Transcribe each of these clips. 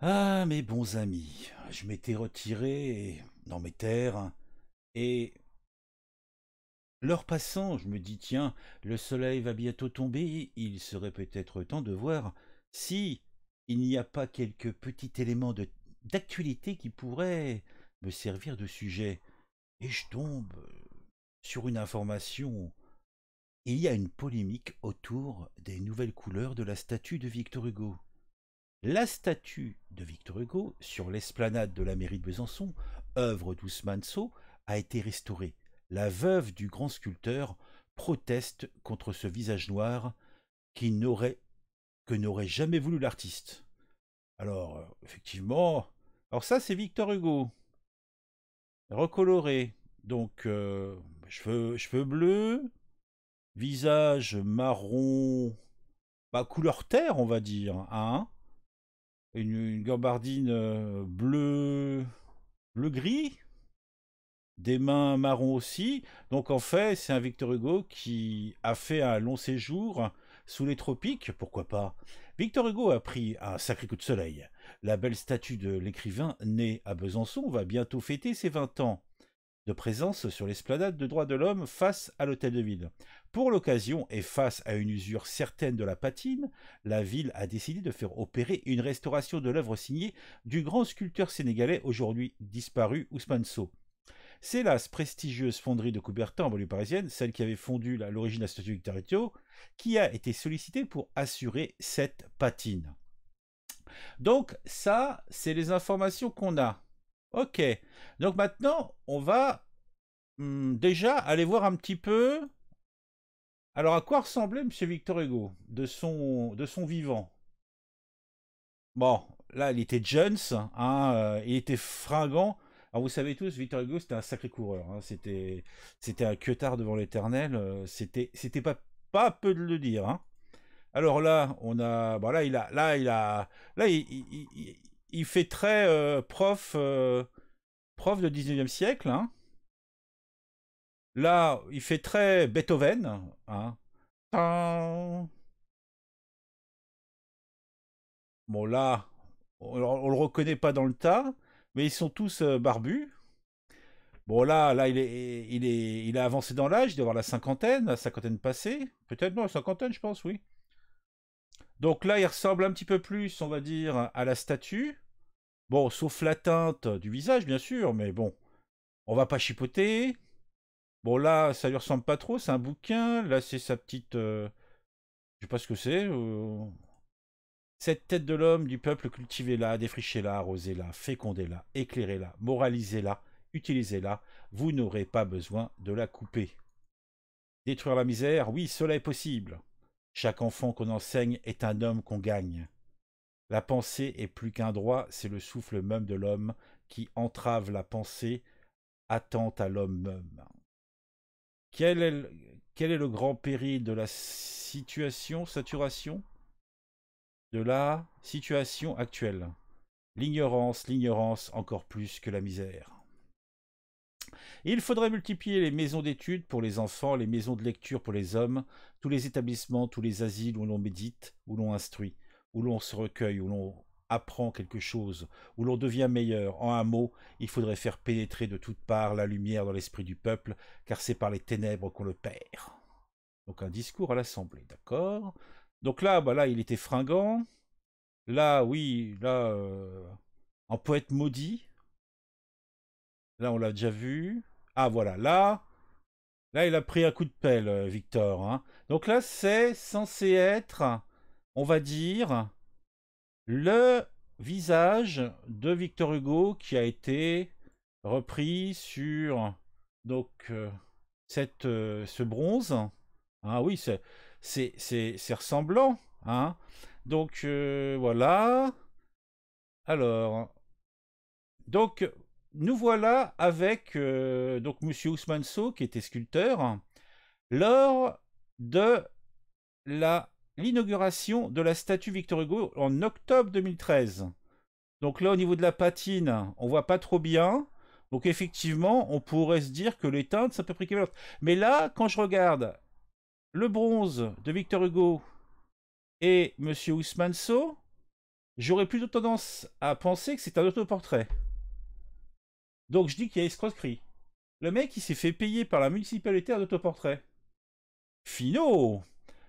Ah, mes bons amis, je m'étais retiré dans mes terres, et l'heure passant, je me dis tiens, le soleil va bientôt tomber, il serait peut-être temps de voir si il n'y a pas quelque petit élément d'actualité qui pourrait me servir de sujet. Et je tombe sur une information. Il y a une polémique autour des nouvelles couleurs de la statue de Victor Hugo. La statue de Victor Hugo sur l'esplanade de la mairie de Besançon, œuvre d'Ousmane a été restaurée. La veuve du grand sculpteur proteste contre ce visage noir qui n'aurait que n'aurait jamais voulu l'artiste. Alors, effectivement, alors ça c'est Victor Hugo, recoloré, donc euh, cheveux, bleus, visage marron, pas couleur terre on va dire, hein une, gambardine bleu, bleu gris, des mains marron aussi. Donc en fait, c'est un Victor Hugo qui a fait un long séjour sous les tropiques, pourquoi pas. Victor Hugo a pris un sacré coup de soleil. La belle statue de l'écrivain née à Besançon va bientôt fêter ses 20 ans de présence sur l'esplanade de droits de l'homme face à l'hôtel de ville. Pour l'occasion et face à une usure certaine de la patine, la ville a décidé de faire opérer une restauration de l'œuvre signée du grand sculpteur sénégalais aujourd'hui disparu Ousmane Sow. C'est la prestigieuse fonderie de Coubertin en banlieue parisienne, celle qui avait fondu à l'origine la statue qui a été sollicitée pour assurer cette patine. Donc ça, c'est les informations qu'on a. Ok, donc maintenant, on va hmm, déjà aller voir un petit peu... Alors, à quoi ressemblait M. Victor Hugo de son, de son vivant Bon, là, il était Jones, hein, euh, il était fringant. Alors, vous savez tous, Victor Hugo, c'était un sacré coureur. Hein. c'était, un queutard devant l'éternel. Euh, c'était, pas, pas peu de le dire. Hein. Alors là, on a, bon là, il a, là, il a, là, il, il fait très euh, prof, euh, prof de 19e siècle. Hein. Là, il fait très Beethoven. Hein. Bon, là, on, ne le reconnaît pas dans le tas, mais ils sont tous euh, barbus. Bon, là, là, il est, il est, il a avancé dans l'âge, il doit avoir la cinquantaine, la cinquantaine passée. Peut-être, non, la cinquantaine, je pense, oui. Donc là, il ressemble un petit peu plus, on va dire, à la statue. Bon, sauf la teinte du visage, bien sûr, mais bon, on va pas chipoter. Bon, là, ça lui ressemble pas trop, c'est un bouquin. Là, c'est sa petite... Euh, je sais pas ce que c'est. Euh, cette tête de l'homme, du peuple, cultivez-la, défrichez-la, arrosez-la, fécondez-la, éclairez-la, moralisez-la, utilisez-la. Vous n'aurez pas besoin de la couper. Détruire la misère, oui, cela est possible. Chaque enfant qu'on enseigne est un homme qu'on gagne. La pensée est plus qu'un droit, c'est le souffle même de l'homme qui entrave la pensée, attente à l'homme même. Quel est, quel est le grand péril de la situation, saturation De la situation actuelle. L'ignorance, l'ignorance encore plus que la misère. Il faudrait multiplier les maisons d'études pour les enfants, les maisons de lecture pour les hommes, tous les établissements, tous les asiles où l'on médite, où l'on instruit, où l'on se recueille, où l'on apprend quelque chose, où l'on devient meilleur. En un mot, il faudrait faire pénétrer de toutes parts la lumière dans l'esprit du peuple, car c'est par les ténèbres qu'on le perd. Donc un discours à l'Assemblée, d'accord Donc là, bah là, il était fringant. Là, oui, là, euh, en poète maudit. Là, on l'a déjà vu. Ah, voilà, là. Là, il a pris un coup de pelle, euh, Victor. Hein. Donc là, c'est censé être, on va dire, le visage de Victor Hugo qui a été repris sur donc euh, cette, euh, ce bronze. Ah oui, c'est ressemblant. Hein. Donc voilà. Alors, donc nous voilà avec euh, donc Monsieur Ousmane qui était sculpteur, lors de l'inauguration de la statue Victor Hugo en octobre 2013. Donc là, au niveau de la patine, on voit pas trop bien. Donc effectivement, on pourrait se dire que les teintes, ça peu près l'autre. Mais là, quand je regarde le bronze de Victor Hugo et Monsieur Ousmane j'aurais plutôt tendance à penser que c'est un autoportrait. Donc je dis qu'il y a escroquerie. Le mec, il s'est fait payer par la municipalité d'autoportrait. autoportrait. Finot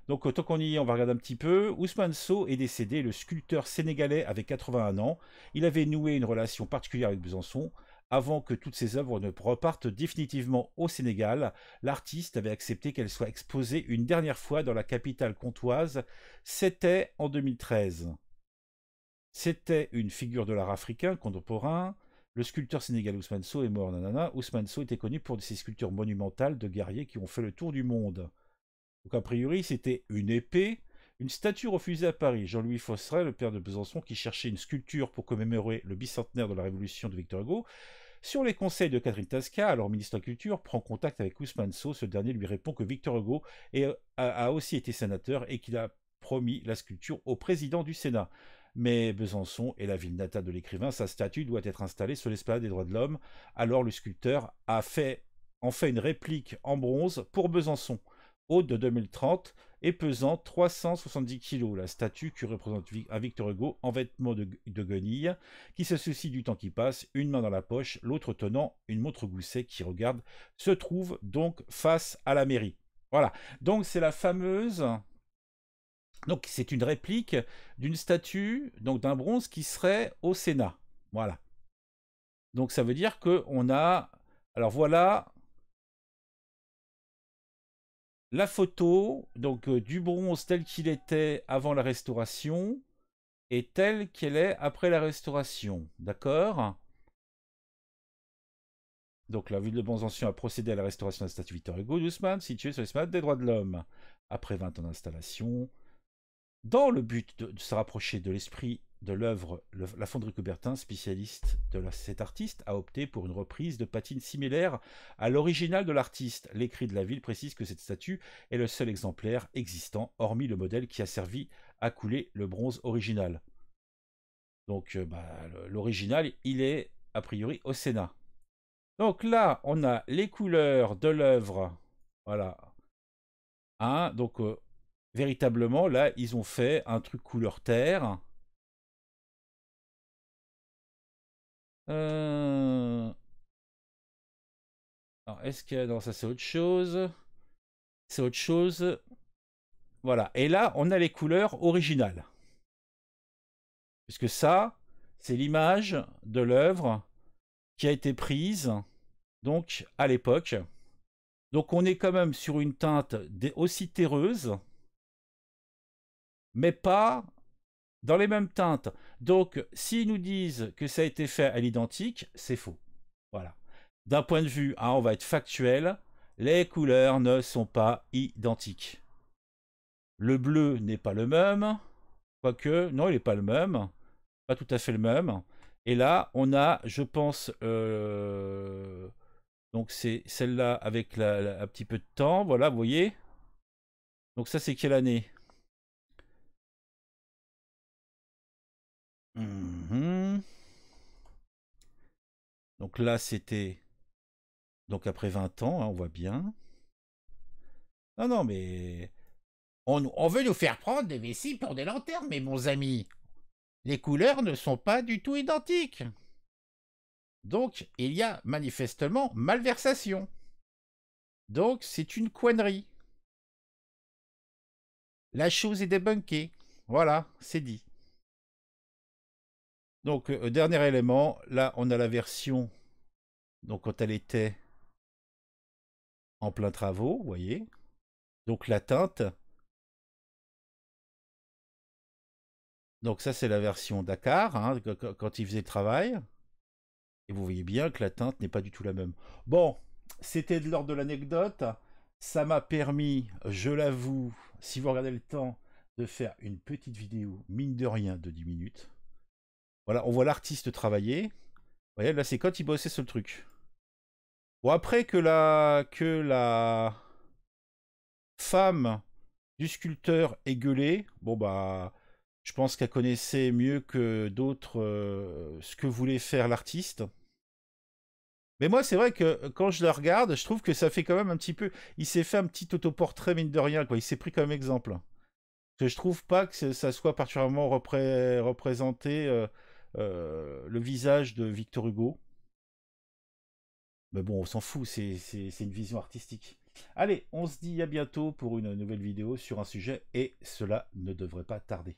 donc tant qu'on y est, on va regarder un petit peu. Ousmane Sow est décédé, le sculpteur sénégalais avait 81 ans. Il avait noué une relation particulière avec Besançon. Avant que toutes ses œuvres ne repartent définitivement au Sénégal, l'artiste avait accepté qu'elles soient exposées une dernière fois dans la capitale comtoise. C'était en 2013. C'était une figure de l'art africain contemporain. Le sculpteur sénégalais Ousmane Sow est mort, nanana. Ousmane Sow était connu pour ses sculptures monumentales de guerriers qui ont fait le tour du monde. Donc a priori, c'était une épée, une statue refusée à Paris. Jean-Louis Fosseret, le père de Besançon, qui cherchait une sculpture pour commémorer le bicentenaire de la Révolution de Victor Hugo, sur les conseils de Catherine Tasca, alors ministre de la Culture, prend contact avec Ousmane Sow. Ce dernier lui répond que Victor Hugo a aussi été sénateur et qu'il a promis la sculpture au président du Sénat mais Besançon est la ville natale de l'écrivain, sa statue doit être installée sur l'esplanade des droits de l'homme, alors le sculpteur a fait, en fait une réplique en bronze pour Besançon, haute de 2030 et pesant 370 kg. La statue qui représente un Victor Hugo en vêtements de, de guenille, qui se soucie du temps qui passe, une main dans la poche, l'autre tenant une montre gousset qui regarde, se trouve donc face à la mairie. Voilà, donc c'est la fameuse donc c'est une réplique d'une statue, donc d'un bronze qui serait au Sénat. Voilà. Donc ça veut dire que on a, alors voilà, la photo donc euh, du bronze tel qu'il était avant la restauration et telle qu'elle est après la restauration. D'accord donc la ville de Ancien a procédé à la restauration de la statue Victor Hugo d'Ousmane, située sur l'esplanade des droits de l'homme. Après 20 ans d'installation, dans le but de, se rapprocher de l'esprit de l'œuvre, la fonderie Coubertin, spécialiste de cet artiste, a opté pour une reprise de patine similaire à l'original de l'artiste. L'écrit de la ville précise que cette statue est le seul exemplaire existant, hormis le modèle qui a servi à couler le bronze original. Donc euh, bah, l'original, il est a priori au Sénat. Donc là, on a les couleurs de l'œuvre. Voilà. Hein, donc euh, véritablement, là, ils ont fait un truc couleur terre. Euh, alors, est-ce que... Non, ça, c'est autre chose. C'est autre chose. Voilà. Et là, on a les couleurs originales. Puisque ça, c'est l'image de l'œuvre qui a été prise, donc, à l'époque. Donc, on est quand même sur une teinte aussi terreuse mais pas dans les mêmes teintes. Donc, s'ils nous disent que ça a été fait à l'identique, c'est faux. Voilà. D'un point de vue, hein, on va être factuel, les couleurs ne sont pas identiques. Le bleu n'est pas le même, quoique, non, il n'est pas le même, pas tout à fait le même. Et là, on a, je pense, euh, donc c'est celle-là avec un petit peu de temps, voilà, vous voyez. Donc ça, c'est quelle année Mhm. Donc là, c'était. Donc après 20 ans, hein, on voit bien. Non, non, mais. On, veut nous faire prendre des vessies pour des lanternes, mais mon ami Les couleurs ne sont pas du tout identiques. Donc, il y a manifestement malversation. Donc, c'est une coinerie. La chose est débunkée. Voilà, c'est dit. Donc, euh, dernier élément, là, on a la version, donc quand elle était en plein travaux, vous voyez. Donc, la teinte. Donc, ça, c'est la version Dakar, hein, quand il faisait le travail. Et vous voyez bien que la teinte n'est pas du tout la même. Bon, c'était de l'ordre de l'anecdote. Ça m'a permis, je l'avoue, si vous regardez le temps, de faire une petite vidéo, mine de rien, de 10 minutes. Voilà, on voit l'artiste travailler. Vous voyez, là, c'est quand il bossait sur le truc. Bon, après que la, que la femme du sculpteur ait gueulé, bon, bah, je pense qu'elle connaissait mieux que d'autres euh, ce que voulait faire l'artiste. Mais moi, c'est vrai que euh, quand je la regarde, je trouve que ça fait quand même un petit peu. Il s'est fait un petit autoportrait, mine de rien, quoi. Il s'est pris comme exemple. que je trouve pas que ça soit particulièrement représenté. Euh, euh, le visage de Victor Hugo. Mais bon, on s'en fout, c'est une vision artistique. Allez, on se dit à bientôt pour une nouvelle vidéo sur un sujet, et cela ne devrait pas tarder.